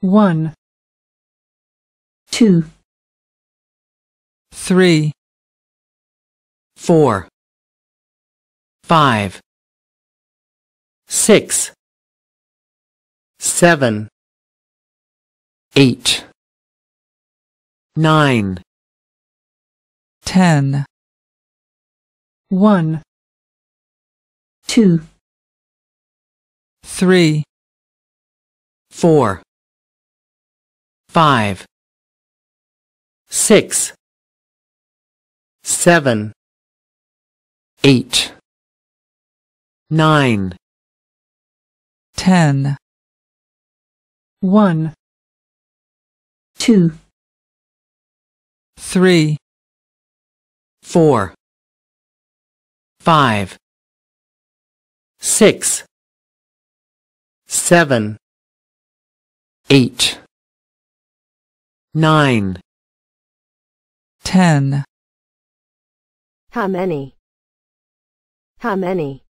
One, two, three, four, five, six, seven, eight, nine, ten. One, two, three, four five, six, seven, eight, nine, ten, one, two, three, four, five, six, seven, eight nine, ten. How many? How many?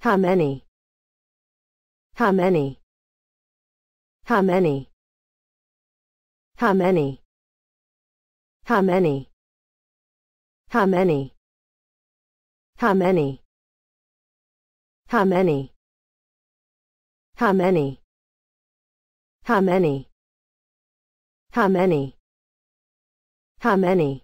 How many? How many? How many? How many? How many? How many? How many? How many? How many? How many? How many? How many?